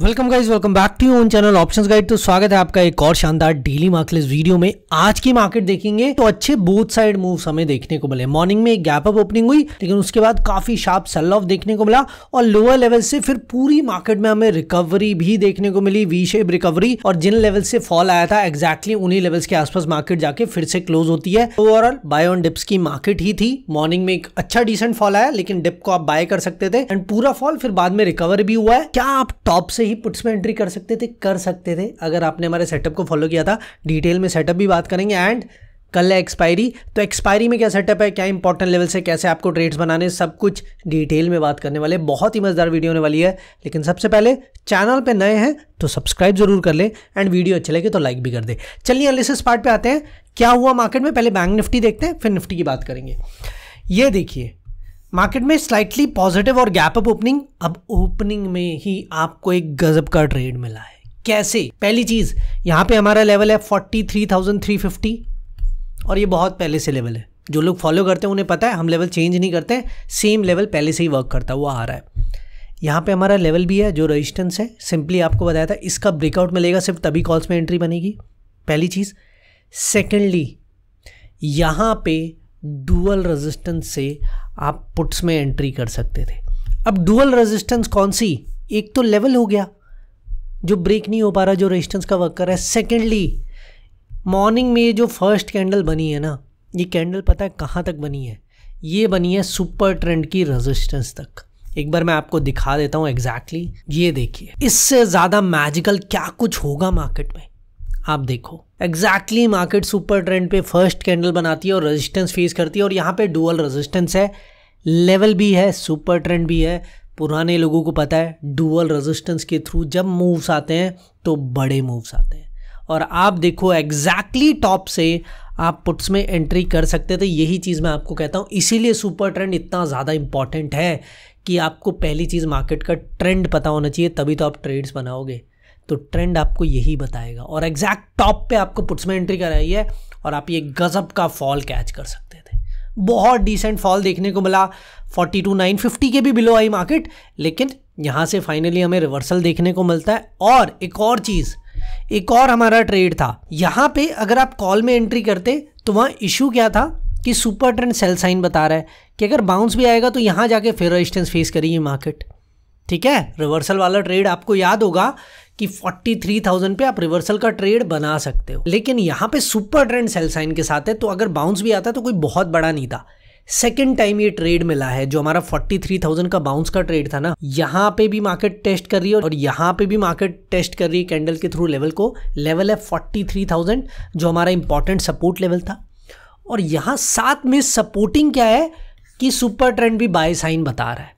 welcome guys welcome back to own channel options guide तो स्वागत है आपका एक और शानदार डेली मार्केट वीडियो में आज की मार्केट देखेंगे तो अच्छे बोथ साइड मूव हमें देखने को मिले मॉर्निंग में एक गैप अप ओपनिंग हुई लेकिन उसके बाद काफी शार्प सेल ऑफ देखने को मिला और लोअर लेवल से फिर पूरी मार्केट में हमें रिकवरी भी देखने को मिली वी शेप रिकवरी और जिन लेवल से फॉल आया था एक्जैक्टली उन्हीं लेवल्स के आसपास मार्केट जाके फिर से क्लोज होती है ओवरऑल बाय ऑन डिप्स की मार्केट ही थी मॉर्निंग में एक अच्छा डिसेंट फॉल आया लेकिन डिप को आप बाय कर सकते थे एंड पूरा फॉल फिर बाद में रिकवर भी हुआ है क्या आप टॉप से ही पुट्स में एंट्री कर सकते थे कर सकते थे अगर आपने हमारे सेटअप को फॉलो किया था डिटेल में सेटअप भी बात करेंगे एंड कल है एक्सपायरी तो एक्सपायरी में क्या सेटअप है क्या इंपॉर्टेंट लेवल से कैसे आपको ट्रेड्स बनाने सब कुछ डिटेल में बात करने वाले बहुत ही मज़ेदार वीडियो होने वाली है लेकिन सबसे पहले चैनल पे नए हैं तो सब्सक्राइब जरूर कर लें एंड वीडियो अच्छे लगे तो लाइक भी कर दे चलिए एनालिसिस पार्ट पे आते हैं क्या हुआ मार्केट में पहले बैंक निफ्टी देखते हैं फिर निफ्टी की बात करेंगे ये देखिए मार्केट में स्लाइटली पॉजिटिव और गैप अप ओपनिंग अब ओपनिंग में ही आपको एक गजब का ट्रेड मिला है कैसे पहली चीज यहाँ पे हमारा लेवल है 43,350 और ये बहुत पहले से लेवल है जो लोग फॉलो करते हैं उन्हें पता है हम लेवल चेंज नहीं करते हैं सेम लेवल पहले से ही वर्क करता हुआ आ रहा है यहाँ पे हमारा लेवल भी है जो रजिस्टेंस है सिंपली आपको बताया था इसका ब्रेकआउट मिलेगा सिर्फ तभी कॉल्स में एंट्री बनेगी पहली चीज़ सेकेंडली यहाँ पे डुअल रेजिस्टेंस से आप पुट्स में एंट्री कर सकते थे अब डुअल रेजिस्टेंस कौन सी एक तो लेवल हो गया जो ब्रेक नहीं हो पा रहा जो रेजिस्टेंस का वर्क कर रहा है सेकेंडली मॉर्निंग में ये जो फर्स्ट कैंडल बनी है ना ये कैंडल पता है कहाँ तक बनी है ये बनी है सुपर ट्रेंड की रेजिस्टेंस तक एक बार मैं आपको दिखा देता हूँ एग्जैक्टली exactly, ये देखिए इससे ज़्यादा मैजिकल क्या कुछ होगा मार्केट में आप देखो exactly exactly market super trend पे फर्स्ट कैंडल बनाती है और रेजिस्टेंस फेस करती है और यहाँ पे डुअल रेजिस्टेंस है लेवल भी है सुपर ट्रेंड भी है पुराने लोगों को पता है डुअल रेजिस्टेंस के थ्रू जब मूव्स आते हैं तो बड़े मूव्स आते हैं और आप देखो एग्जैक्टली exactly टॉप से आप पुट्स में एंट्री कर सकते थे तो यही चीज़ मैं आपको कहता हूँ इसीलिए सुपर ट्रेंड इतना ज़्यादा इंपॉर्टेंट है कि आपको पहली चीज़ मार्केट का ट्रेंड पता होना चाहिए तभी तो आप ट्रेड्स बनाओगे तो ट्रेंड आपको यही बताएगा और एग्जैक्ट टॉप पे आपको पुट्स में एंट्री कराई है और आप ये गजब का फॉल कैच कर सकते थे बहुत डिसेंट फॉल देखने को मिला फिफ्टी के भी बिलो आई मार्केट लेकिन यहाँ से फाइनली हमें रिवर्सल देखने को मिलता है और एक और चीज़ एक और हमारा ट्रेड था यहाँ पे अगर आप कॉल में एंट्री करते तो वहाँ इशू क्या था कि सुपर ट्रेंड सेल साइन बता रहा है कि अगर बाउंस भी आएगा तो यहाँ जाके फिर रजिस्टेंस फेस करेगी मार्केट ठीक है रिवर्सल वाला ट्रेड आपको याद होगा कि 43,000 पे आप रिवर्सल का ट्रेड बना सकते हो लेकिन यहाँ पे सुपर ट्रेंड सेल साइन के साथ है तो अगर बाउंस भी आता है तो कोई बहुत बड़ा नहीं था सेकेंड टाइम ये ट्रेड मिला है जो हमारा 43,000 का बाउंस का ट्रेड था ना यहाँ पे भी मार्केट टेस्ट कर रही है और यहाँ पे भी मार्केट टेस्ट कर रही है कैंडल के थ्रू लेवल को लेवल है 43,000 जो हमारा इंपॉर्टेंट सपोर्ट लेवल था और यहाँ साथ में सपोर्टिंग क्या है कि सुपर ट्रेंड भी बाय साइन बता रहा है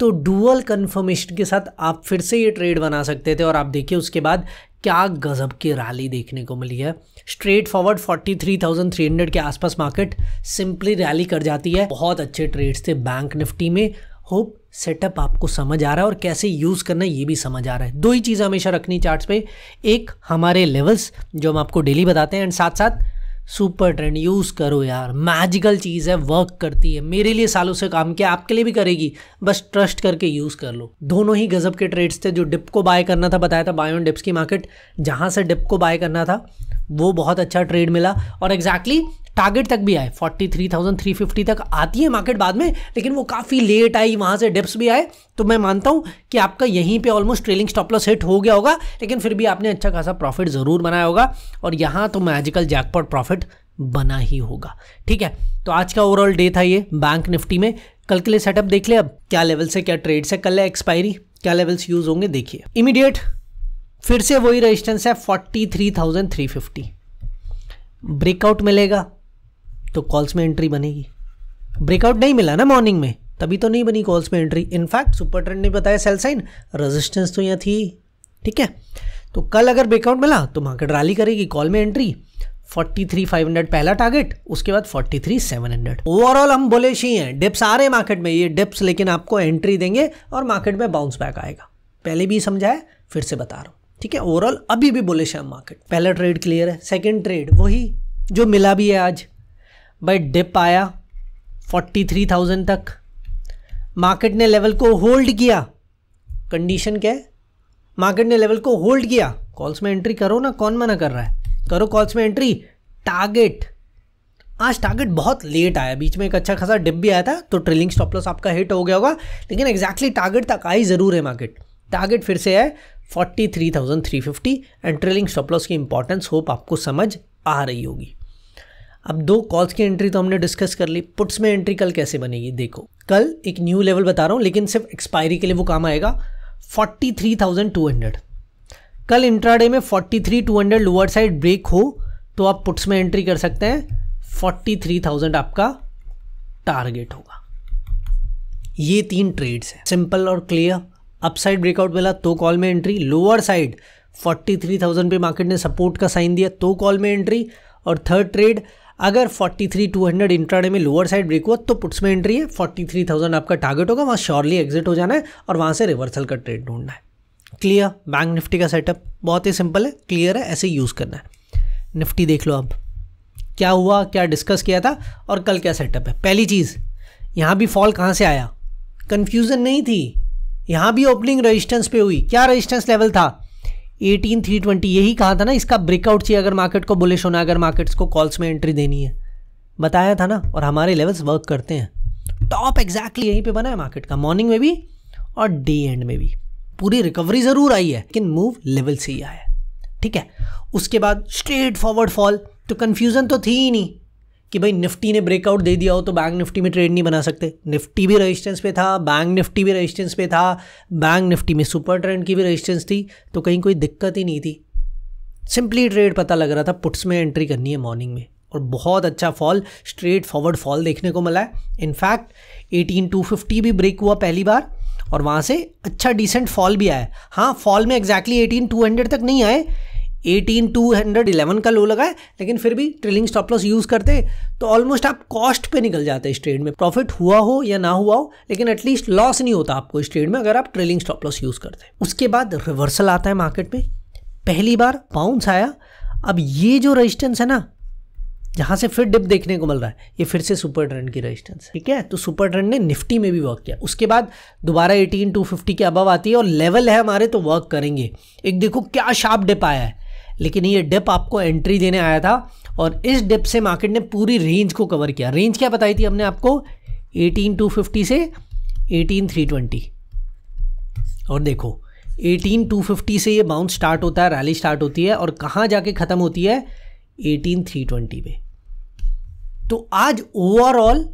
तो डुअल कन्फर्मेशन के साथ आप फिर से ये ट्रेड बना सकते थे और आप देखिए उसके बाद क्या गजब की रैली देखने को मिली है स्ट्रेट फॉरवर्ड 43,300 के आसपास मार्केट सिंपली रैली कर जाती है बहुत अच्छे ट्रेड्स थे बैंक निफ्टी में होप सेटअप आपको समझ आ रहा है और कैसे यूज़ करना ये भी समझ आ रहा है दो ही चीज़ हमेशा रखनी चार्ट्स पे एक हमारे लेवल्स जो हम आपको डेली बताते हैं एंड साथ साथ सुपर ट्रेंड यूज़ करो यार मैजिकल चीज़ है वर्क करती है मेरे लिए सालों से काम किया आपके लिए भी करेगी बस ट्रस्ट करके यूज़ कर लो दोनों ही गज़ब के ट्रेड्स थे जो डिप को बाय करना था बताया था बायो डिप्स की मार्केट जहाँ से डिप को बाय करना था वो बहुत अच्छा ट्रेड मिला और एग्जैक्टली exactly टारगेट तक भी आए 43,350 तक आती है मार्केट बाद में लेकिन वो काफ़ी लेट आई वहाँ से डिप्स भी आए तो मैं मानता हूँ कि आपका यहीं पे almost trailing stop loss hit हो गया होगा लेकिन फिर भी आपने अच्छा खासा प्रॉफिट ज़रूर बनाया होगा और यहाँ तो मैजिकल जैकपॉट प्रॉफिट बना ही होगा ठीक है तो आज का ओवरऑल डे था ये बैंक निफ्टी में कल के लिए सेटअप देख ले अब क्या लेवल से क्या ट्रेड से कल है एक्सपायरी क्या लेवल्स यूज होंगे देखिए इमीडिएट फिर से वही रेजिस्टेंस है फिफ्टी ब्रेकआउट मिलेगा तो कॉल्स में एंट्री बनेगी ब्रेकआउट नहीं मिला ना मॉर्निंग में तभी तो नहीं बनी कॉल्स में एंट्री इनफैक्ट सुपर ट्रेंड ने बताया सेल साइन रेजिस्टेंस तो यहाँ थी ठीक है तो कल अगर ब्रेकआउट मिला तो मार्केट रैली करेगी कॉल में एंट्री 43,500 पहला टारगेट उसके बाद 43,700 ओवरऑल हम बोले ही हैं डिप्स आ रहे हैं मार्केट में ये डिप्स लेकिन आपको एंट्री देंगे और मार्केट में बाउंस बैक आएगा पहले भी समझाया फिर से बता रहा हूँ ठीक है ओवरऑल अभी भी बोले हम मार्केट पहला ट्रेड क्लियर है सेकेंड ट्रेड वही जो मिला भी है आज भाई डिप आया 43,000 तक मार्केट ने लेवल को होल्ड किया कंडीशन क्या है मार्केट ने लेवल को होल्ड किया कॉल्स में एंट्री करो ना कौन मना कर रहा है करो कॉल्स में एंट्री टारगेट आज टारगेट बहुत लेट आया बीच में एक अच्छा खासा डिप भी आया था तो ट्रेलिंग स्टॉप लॉस आपका हिट हो गया होगा लेकिन एग्जैक्टली टारगेट तक आई ज़रूर है मार्केट टारगेट फिर से है 43,350 एंड ट्रेलिंग स्टॉप लॉस की इंपॉर्टेंस होप आपको समझ आ रही होगी अब दो कॉल्स की एंट्री तो हमने डिस्कस कर ली पुट्स में एंट्री कल कैसे बनेगी देखो कल एक न्यू लेवल बता रहा हूँ लेकिन सिर्फ एक्सपायरी के लिए वो काम आएगा 43,200 कल इंट्राडे में 43,200 लोअर साइड ब्रेक हो तो आप पुट्स में एंट्री कर सकते हैं 43,000 आपका टारगेट होगा ये तीन ट्रेड्स हैं सिंपल और क्लियर अपसाइड ब्रेकआउट मिला तो कॉल में एंट्री लोअर साइड 43,000 पे मार्केट ने सपोर्ट का साइन दिया तो कॉल में एंट्री और थर्ड ट्रेड अगर 43,200 इंट्राडे में लोअर साइड ब्रेक हुआ तो पुट्स में एंट्री है 43,000 आपका टारगेट होगा वहाँ श्योरली एग्जिट हो जाना है और वहाँ से रिवर्सल का ट्रेड ढूंढना है क्लियर बैंक निफ्टी का सेटअप बहुत ही सिंपल है क्लियर है ऐसे यूज़ करना है निफ्टी देख लो अब क्या हुआ क्या डिस्कस किया था और कल क्या सेटअप है पहली चीज़ यहाँ भी फॉल कहाँ से आया कन्फ्यूज़न नहीं थी यहाँ भी ओपनिंग रजिस्टेंस पे हुई क्या रजिस्टेंस लेवल था एटीन थ्री ट्वेंटी यही कहा था ना इसका ब्रेकआउट चाहिए अगर मार्केट को बुलिश होना अगर मार्केट्स को कॉल्स में एंट्री देनी है बताया था ना और हमारे लेवल्स वर्क करते हैं टॉप एग्जैक्टली यहीं पे बना है मार्केट का मॉर्निंग में भी और डे एंड में भी पूरी रिकवरी ज़रूर आई है लेकिन मूव लेवल से ही आया ठीक है उसके बाद स्ट्रेट फॉरवर्ड फॉल तो कन्फ्यूज़न तो थी ही नहीं कि भाई निफ्टी ने ब्रेकआउट दे दिया हो तो बैंक निफ्टी में ट्रेड नहीं बना सकते निफ्टी भी रेजिस्टेंस पे था बैंक निफ्टी भी रेजिस्टेंस पे था बैंक निफ्टी में सुपर ट्रेंड की भी रेजिस्टेंस थी तो कहीं कोई दिक्कत ही नहीं थी सिंपली ट्रेड पता लग रहा था पुट्स में एंट्री करनी है मॉर्निंग में और बहुत अच्छा फॉल स्ट्रेट फॉरवर्ड फॉल देखने को मिला है इनफैक्ट एटीन टू फिफ्टी भी ब्रेक हुआ पहली बार और वहाँ से अच्छा डिसेंट फॉल भी आया हाँ फॉल में एग्जैक्टली एटीन टू हंड्रेड तक नहीं आए एटीन टू हंड्रेड इलेवन का लो लगा है लेकिन फिर भी ट्रेलिंग स्टॉप लॉस यूज़ करते तो ऑलमोस्ट आप कॉस्ट पे निकल जाते इस ट्रेड में प्रॉफिट हुआ हो या ना हुआ हो लेकिन एटलीस्ट लॉस नहीं होता आपको इस ट्रेड में अगर आप ट्रेलिंग स्टॉप लॉस यूज़ करते उसके बाद रिवर्सल आता है मार्केट में पहली बार बाउंस आया अब ये जो रजिस्टेंस है ना जहाँ से फिर डिप देखने को मिल रहा है ये फिर से सुपर ट्रेंड की रेजिस्टेंस ठीक है तो सुपर ट्रेंड ने निफ्टी में भी वर्क किया उसके बाद दोबारा एटीन टू फिफ्टी के अबव आती है और लेवल है हमारे तो वर्क करेंगे एक देखो क्या शार्प डिप आया है लेकिन ये डिप आपको एंट्री देने आया था और इस डिप से मार्केट ने पूरी रेंज को कवर किया रेंज क्या बताई थी हमने आपको 18250 से 18320 और देखो 18250 से ये बाउंस स्टार्ट होता है रैली स्टार्ट होती है और कहाँ जाके ख़त्म होती है 18320 पे तो आज ओवरऑल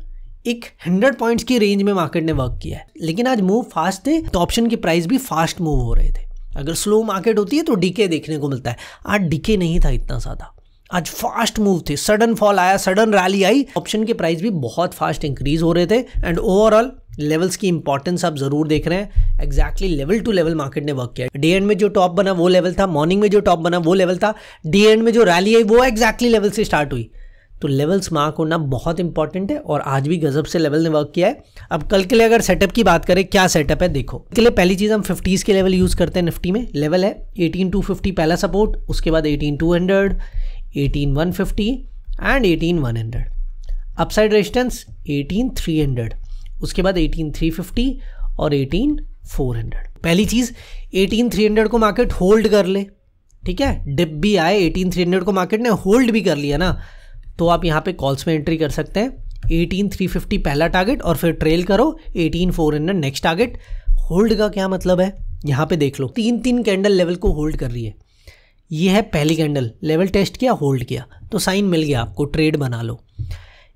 एक 100 पॉइंट्स की रेंज में मार्केट ने वर्क किया है लेकिन आज मूव फास्ट थे तो ऑप्शन के प्राइस भी फास्ट मूव हो रहे थे अगर स्लो मार्केट होती है तो डीके देखने को मिलता है आज डीके नहीं था इतना ज़्यादा आज फास्ट मूव थे सडन फॉल आया सडन रैली आई ऑप्शन के प्राइस भी बहुत फास्ट इंक्रीज हो रहे थे एंड ओवरऑल लेवल्स की इंपॉर्टेंस आप जरूर देख रहे हैं exactly level to level market ने वर्क किया डे एंड में जो टॉप बना वो लेवल था मॉर्निंग में जो टॉप बना वो लेवल था डे एंड में जो रैली आई वो एक्जैक्टली लेवल से स्टार्ट हुई तो लेवल्स मार्क होना बहुत इंपॉर्टेंट है और आज भी गजब से लेवल ने वर्क किया है अब कल के लिए अगर सेटअप की बात करें क्या सेटअप है देखो के लिए पहली चीज़ हम फिफ्टीज़ के लेवल यूज़ करते हैं निफ्टी में लेवल है एटीन टू फिफ्टी पहला सपोर्ट उसके बाद eighteen two hundred eighteen one fifty and eighteen one hundred upside resistance eighteen three hundred उसके बाद एटीन थ्री फिफ्टी और एटीन फोर हंड्रेड पहली चीज़ एटीन थ्री हंड्रेड को मार्केट होल्ड कर ले ठीक है डिप भी आए एटीन थ्री हंड्रेड को मार्केट ने होल्ड भी कर लिया ना तो आप यहाँ पे कॉल्स में एंट्री कर सकते हैं एटीन थ्री फिफ्टी पहला टारगेट और फिर ट्रेल करो eighteen four hundred next target hold का क्या मतलब है यहाँ पे देख लो तीन तीन कैंडल लेवल को होल्ड कर रही है ये है पहली कैंडल लेवल टेस्ट किया होल्ड किया तो साइन मिल गया आपको ट्रेड बना लो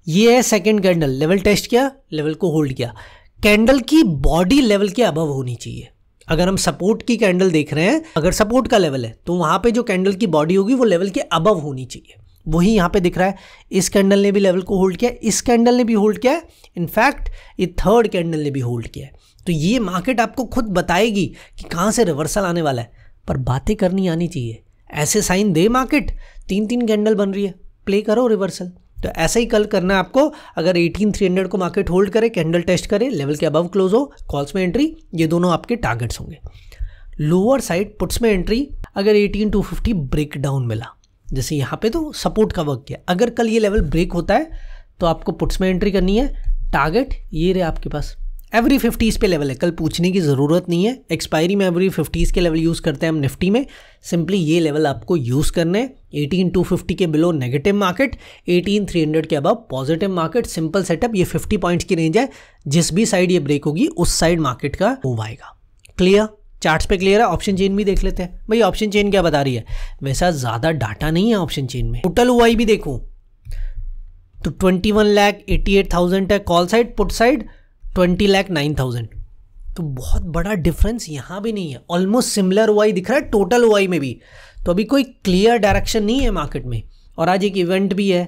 ये है सेकेंड कैंडल लेवल टेस्ट किया लेवल को होल्ड किया कैंडल की बॉडी लेवल के अबव होनी चाहिए अगर हम सपोर्ट की कैंडल देख रहे हैं अगर सपोर्ट का लेवल है तो वहाँ पे जो कैंडल की बॉडी होगी वो लेवल के अबव होनी चाहिए वही यहाँ पे दिख रहा है इस कैंडल ने भी लेवल को होल्ड किया इस कैंडल ने भी होल्ड किया है इनफैक्ट ये थर्ड कैंडल ने भी होल्ड किया है तो ये मार्केट आपको खुद बताएगी कि कहाँ से रिवर्सल आने वाला है पर बातें करनी आनी चाहिए ऐसे साइन दे मार्केट तीन तीन कैंडल बन रही है प्ले करो रिवर्सल तो ऐसा ही कल करना है आपको अगर 18300 को मार्केट होल्ड करे कैंडल टेस्ट करे लेवल के अबव क्लोज हो कॉल्स में एंट्री ये दोनों आपके टारगेट्स होंगे लोअर साइड पुट्स में एंट्री अगर 18250 ब्रेक डाउन मिला जैसे यहाँ पे तो सपोर्ट का वर्क किया अगर कल ये लेवल ब्रेक होता है तो आपको पुट्स में एंट्री करनी है टारगेट ये रहे आपके पास एवरी फिफ्टीज़ पे लेवल है कल पूछने की ज़रूरत नहीं है एक्सपायरी में एवरी फिफ्टीज़ के लेवल यूज़ करते हैं हम निफ्टी में सिंपली ये लेवल आपको यूज़ करने हैं एटीन टू फिफ्टी के below negative market eighteen three hundred के above positive market simple setup ये फिफ्टी पॉइंट्स की रेंज है जिस भी साइड ये ब्रेक होगी उस साइड मार्केट का मूव आएगा क्लियर चार्ट्स पे क्लियर है ऑप्शन चेन भी देख लेते हैं भाई ऑप्शन चेन क्या बता रही है वैसा ज़्यादा डाटा नहीं है ऑप्शन चेन में टोटल ओ भी देखूँ तो twenty one lakh eighty eight thousand है call side put side twenty lakh nine thousand तो बहुत बड़ा डिफरेंस यहाँ भी नहीं है ऑलमोस्ट सिमिलर ओ दिख रहा है टोटल ओ में भी तो अभी कोई क्लियर डायरेक्शन नहीं है मार्केट में और आज एक इवेंट भी है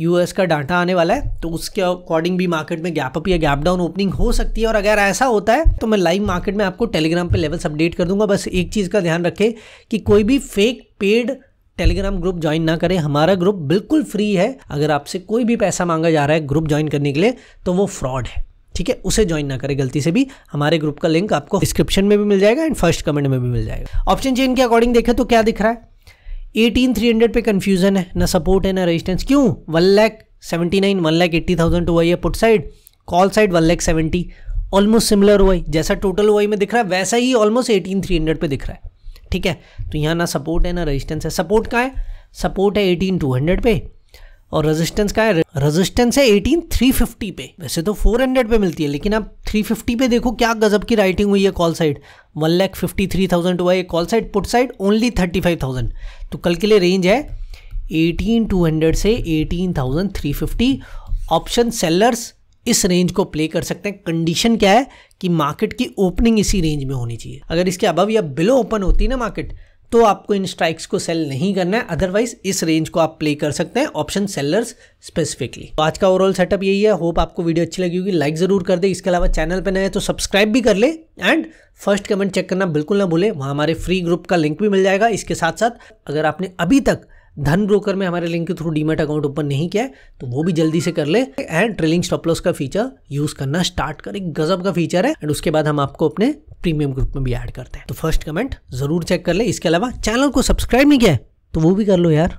यूएस का डाटा आने वाला है तो उसके अकॉर्डिंग भी मार्केट में गैप अप या गैप डाउन ओपनिंग हो सकती है और अगर ऐसा होता है तो मैं लाइव मार्केट में आपको टेलीग्राम पर लेवल्स अपडेट कर दूंगा बस एक चीज़ का ध्यान रखें कि कोई भी fake paid Telegram group join ना करें हमारा ग्रुप बिल्कुल फ्री है अगर आपसे कोई भी पैसा मांगा जा रहा है ग्रुप ज्वाइन करने के लिए तो वो फ्रॉड है ठीक है उसे ज्वाइन ना करें गलती से भी हमारे ग्रुप का लिंक आपको डिस्क्रिप्शन में भी मिल जाएगा एंड फर्स्ट कमेंट में भी मिल जाएगा ऑप्शन चेन के अकॉर्डिंग देखें तो क्या दिख रहा है एटीन थ्री हंड्रेड पे कन्फ्यूजन है ना सपोर्ट है ना रजिस्टेंस क्यों one lakh seventy nine one lakh eighty thousand टू वाई है put side call side one lakh seventy almost similar हुआ जैसा टोटल हुआ में दिख रहा है वैसा ही ऑलमोस्ट एटीन थ्री हंड्रेड पे दिख रहा है ठीक है तो यहाँ ना सपोर्ट है ना रजिस्टेंस है सपोर्ट कहाँ है सपोर्ट है एटीन टू हंड्रेड पे और रेजिस्टेंस का है रेजिस्टेंस है एटीन थ्री फिफ्टी पे वैसे तो फोर हंड्रेड पे मिलती है लेकिन आप फिफ्टी पे देखो क्या गजब की राइटिंग हुई है call side one lakh fifty three thousand हुआ है call side put side only thirty five thousand तो कल के लिए रेंज है एटीन टू हंड्रेड से eighteen thousand three fifty option sellers इस रेंज को प्ले कर सकते हैं कंडीशन क्या है कि मार्केट की ओपनिंग इसी रेंज में होनी चाहिए अगर इसके अबव या बिलो ओपन होती ना मार्केट तो आपको इन स्ट्राइक्स को सेल नहीं करना है अदरवाइज इस रेंज को आप प्ले कर सकते हैं ऑप्शन सेलर्स स्पेसिफिकली तो आज का ओवरऑल सेटअप यही है होप आपको वीडियो अच्छी लगी होगी लाइक जरूर कर दे इसके अलावा चैनल पर नए तो सब्सक्राइब भी कर ले एंड फर्स्ट कमेंट चेक करना बिल्कुल ना भूले वहाँ हमारे फ्री ग्रुप का लिंक भी मिल जाएगा इसके साथ साथ अगर आपने अभी तक धन ब्रोकर में हमारे लिंक के थ्रू डीमेट अकाउंट ओपन नहीं किया है तो वो भी जल्दी से कर ले एंड ट्रेलिंग स्टॉप लॉस का फीचर यूज करना स्टार्ट कर एक गजब का फीचर है एंड उसके बाद हम आपको अपने प्रीमियम ग्रुप में भी ऐड करते हैं तो फर्स्ट कमेंट जरूर चेक कर ले इसके अलावा चैनल को सब्सक्राइब नहीं किया है तो वो भी कर लो यार